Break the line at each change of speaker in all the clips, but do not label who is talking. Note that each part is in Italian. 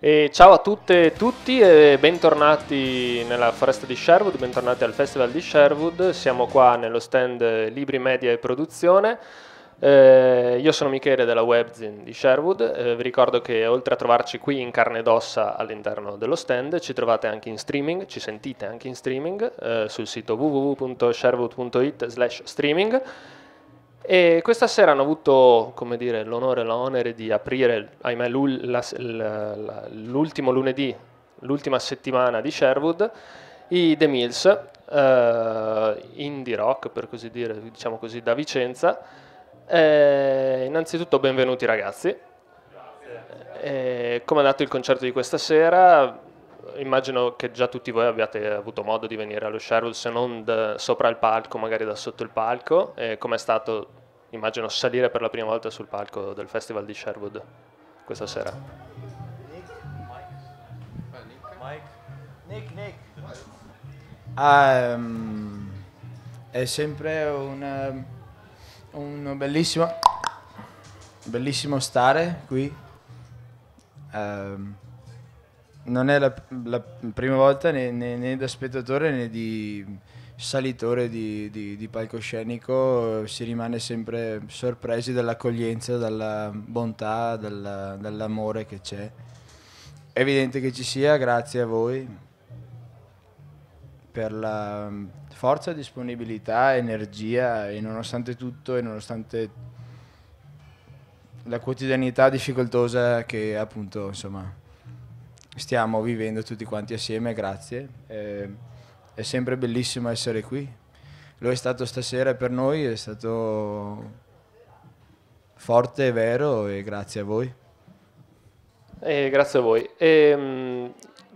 E ciao a tutte e tutti e bentornati nella foresta di Sherwood, bentornati al Festival di Sherwood. Siamo qua nello stand Libri, Media e Produzione. Eh, io sono Michele della Webzin di Sherwood, eh, vi ricordo che oltre a trovarci qui in carne ed ossa all'interno dello stand, ci trovate anche in streaming, ci sentite anche in streaming eh, sul sito www.sherwood.it slash streaming e questa sera hanno avuto dire, l'onore e l'onere di aprire, ahimè, l'ultimo lunedì, l'ultima settimana di Sherwood, i The Mills, eh, indie rock per così dire, diciamo così, da Vicenza. Eh, innanzitutto benvenuti ragazzi. Eh, come è andato il concerto di questa sera? immagino che già tutti voi abbiate avuto modo di venire allo Sherwood, se non da, sopra il palco, magari da sotto il palco. E com'è stato, immagino, salire per la prima volta sul palco del Festival di Sherwood questa sera?
Nick? Nick, Nick. Um, è sempre un, un bellissimo, bellissimo stare qui. Um, non è la, la prima volta né, né, né, da spettatore né di salitore di, di, di, palcoscenico, si rimane sempre sorpresi dall'accoglienza, dalla bontà, dalla, dall'amore che c'è. È evidente che ci sia, grazie a voi per la forza, disponibilità, energia e nonostante tutto e nonostante la quotidianità difficoltosa che appunto insomma stiamo vivendo tutti quanti assieme, grazie. Eh, è sempre bellissimo essere qui. Lo è stato stasera per noi, è stato forte, e vero, e grazie a voi.
Eh, grazie a voi. E, ehm,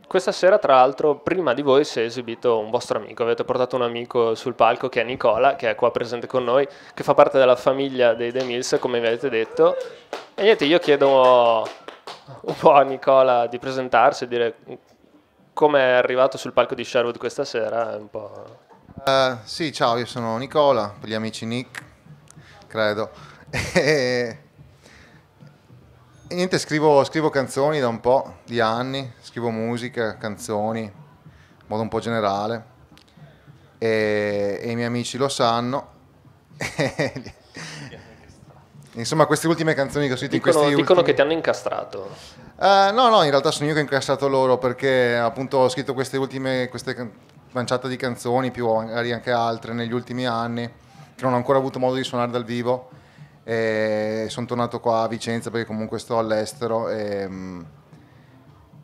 questa sera, tra l'altro, prima di voi si è esibito un vostro amico. Avete portato un amico sul palco che è Nicola, che è qua presente con noi, che fa parte della famiglia dei The Mills, come vi avete detto. E niente, io chiedo un po' a Nicola di presentarsi e dire come è arrivato sul palco di Sherwood questa sera. Uh,
sì, ciao, io sono Nicola, per gli amici Nick, credo. E... E niente, scrivo, scrivo canzoni da un po' di anni, scrivo musica, canzoni, in modo un po' generale. E, e i miei amici lo sanno. Insomma, queste ultime canzoni che ho sentito in questi Dicono ultimi... che ti
hanno incastrato.
Uh, no, no, in realtà sono io che ho incastrato loro perché appunto ho scritto queste ultime, queste manciate di canzoni, più magari anche altre negli ultimi anni, che non ho ancora avuto modo di suonare dal vivo. E sono tornato qua a Vicenza perché comunque sto all'estero e, mm,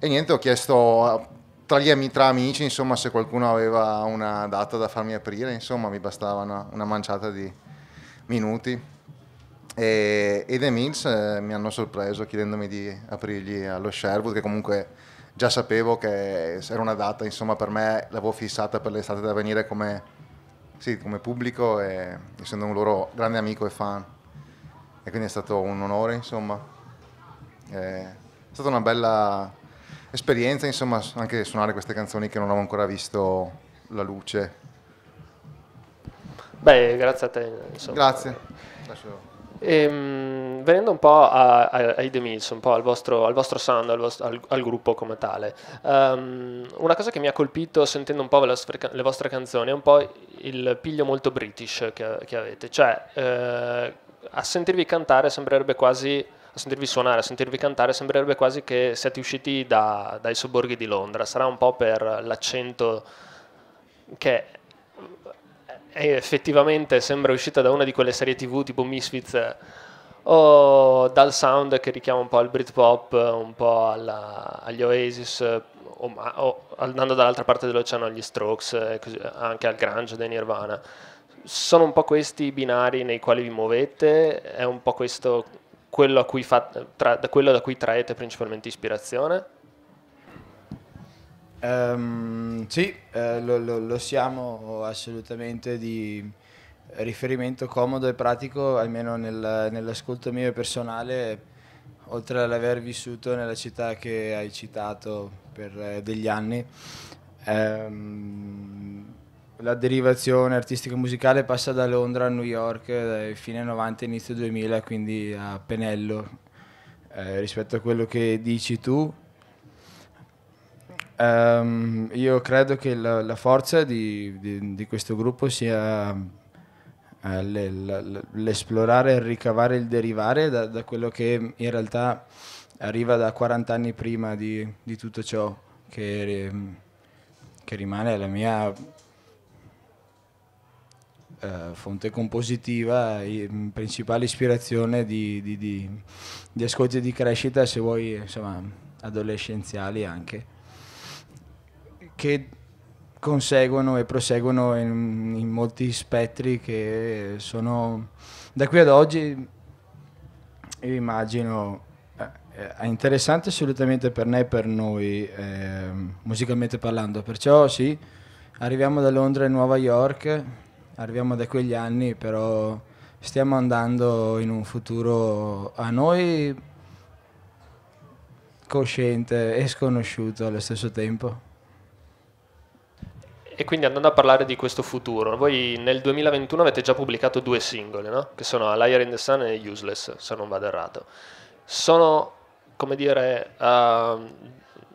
e niente, ho chiesto tra, gli, tra amici, insomma, se qualcuno aveva una data da farmi aprire, insomma, mi bastavano una manciata di minuti e, ed Emils eh, mi hanno sorpreso chiedendomi di aprirgli allo Sherwood che comunque già sapevo che era una data insomma per me l'avevo fissata per l'estate da venire come, sì, come pubblico e essendo un loro grande amico e fan e quindi è stato un onore insomma è stata una bella esperienza insomma anche suonare queste canzoni che non avevo ancora visto la luce
beh grazie a te insomma. grazie Lascio. Ehm, venendo un po' a, a, ai The Mills, un po' al vostro, al vostro sound, al, vostro, al, al gruppo come tale, um, una cosa che mi ha colpito sentendo un po' le, le vostre canzoni è un po' il piglio molto british che, che avete, cioè eh, a sentirvi cantare sembrerebbe quasi a sentirvi suonare, a sentirvi cantare, sembrerebbe quasi che siate usciti da, dai sobborghi di Londra. Sarà un po' per l'accento che effettivamente sembra uscita da una di quelle serie tv tipo Misfits eh, o dal sound che richiama un po' al Britpop, un po' alla, agli Oasis, o, o, andando dall'altra parte dell'oceano agli Strokes, eh, così, anche al Grunge dei Nirvana. Sono un po' questi i binari nei quali vi muovete, è un po' questo quello, a cui fa, tra, quello da cui traete principalmente ispirazione?
Um, sì, eh, lo, lo, lo, siamo assolutamente di riferimento comodo e pratico, almeno nel, nell'ascolto mio e personale, oltre all'aver vissuto nella città che hai citato per eh, degli anni. Um, la derivazione artistica musicale passa da Londra a New York, dai eh, fine 90 inizio 2000, quindi a pennello eh, rispetto a quello che dici tu. Um, io credo che la, la forza di, di, di, questo gruppo sia eh, le, la, l'esplorare, il ricavare, il derivare da, da, quello che in realtà arriva da 40 anni prima di, di tutto ciò che, ehm, che, rimane la mia eh, fonte compositiva, principale ispirazione di, ascolti di crescita, se vuoi, insomma, adolescenziali anche che conseguono e proseguono in, in molti spettri che sono da qui ad oggi io immagino è eh, eh, interessante assolutamente per me e per noi, eh, musicalmente parlando. Perciò sì, arriviamo da Londra e Nuova York, arriviamo da quegli anni, però stiamo andando in un futuro a noi cosciente e sconosciuto allo stesso tempo
e quindi andando a parlare di questo futuro, voi nel 2021 avete già pubblicato due singoli, no? che sono Liar in the Sun e Useless, se non vado errato. Sono, come dire, uh,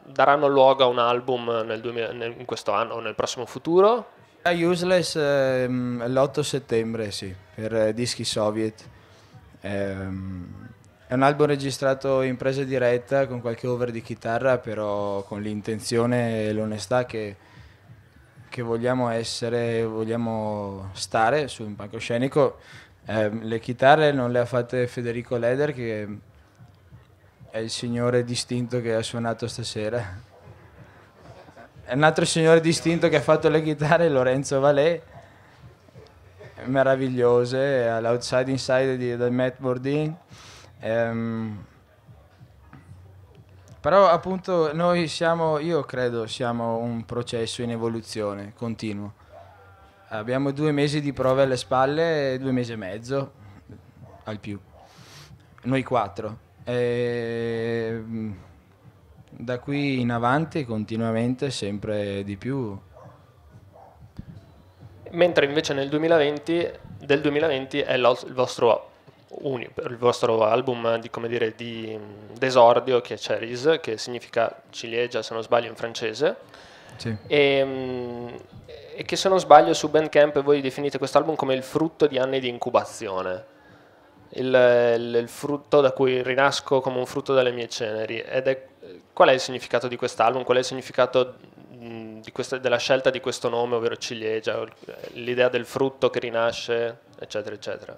daranno luogo a un album nel 2000, nel, in questo anno o nel prossimo futuro?
A Useless ehm, l'8 settembre, sì, per eh, Dischi Soviet. Ehm, è un album registrato in presa diretta con qualche over di chitarra, però con l'intenzione e l'onestà che che vogliamo essere, vogliamo stare su un palcoscenico. Eh, le chitarre non le ha fatte Federico Leder, che è il signore distinto che ha suonato stasera. È un altro signore distinto che ha fatto le chitarre, Lorenzo Valè, meravigliose, all'Outside Inside di, di Matt Bourdin. Um, ehm, però appunto noi siamo, io credo, siamo un processo in evoluzione continuo. Abbiamo due mesi di prove alle spalle e due mesi e mezzo al più. Noi quattro. E mm, da qui in avanti continuamente sempre di più.
Mentre invece nel 2020, del 2020 è il vostro un, il vostro album di, come dire, di mm, d'esordio che è Cherries, che significa ciliegia se non sbaglio in francese. Sì. E, mm, e, che se non sbaglio su Bandcamp voi definite questo album come il frutto di anni di incubazione. Il, il, il, frutto da cui rinasco come un frutto dalle mie ceneri. Ed è, qual è il significato di quest'album? Qual è il significato mm, questa, della scelta di questo nome, ovvero ciliegia, l'idea del frutto che rinasce, eccetera, eccetera?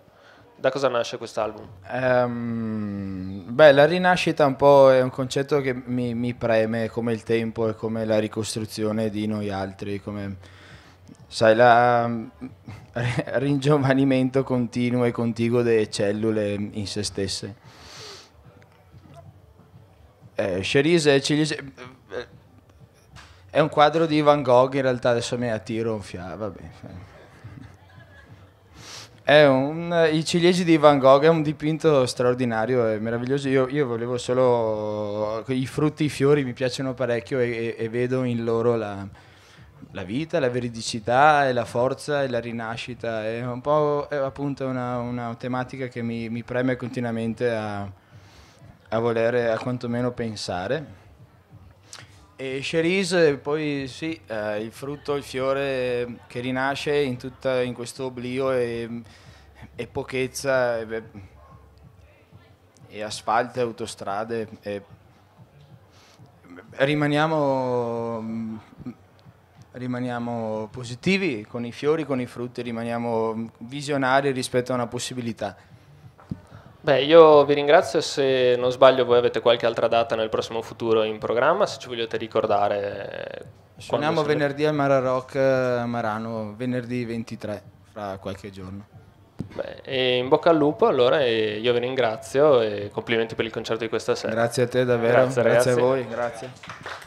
Da cosa nasce quest'album?
Um, ehm, beh, la rinascita un po' è un concetto che mi, mi, preme come il tempo e come la ricostruzione di noi altri, come sai, la ringiovanimento continuo e contiguo delle cellule in se stesse. Eh, Cherise, Cilise, eh, è un quadro di Van Gogh in realtà, adesso mi attiro un fiato, vabbè. Un, I ciliegi di Van Gogh è un dipinto straordinario e meraviglioso. Io, io, volevo solo. I frutti, i fiori mi piacciono parecchio e, e, e vedo in loro la, la, vita, la veridicità e la forza e la rinascita. È un po' è appunto una, una, tematica che mi, mi preme continuamente a, a volere a quantomeno pensare e Cherise, poi sì, eh, il frutto, il fiore che rinasce in, tutta, in questo oblio e, e pochezza e, e asfalto e autostrade. E rimaniamo, rimaniamo positivi con i fiori, con i frutti, rimaniamo visionari rispetto a una possibilità.
Beh, io vi ringrazio, se non sbaglio voi avete qualche altra data nel prossimo futuro in programma, se ci volete ricordare. Suoniamo sarete... venerdì
al Mara Rock a eh, Marano, venerdì 23, fra qualche giorno.
Beh, in bocca al lupo allora io vi ringrazio e complimenti per il concerto di questa sera. Grazie
a te davvero, grazie, grazie a voi. Grazie.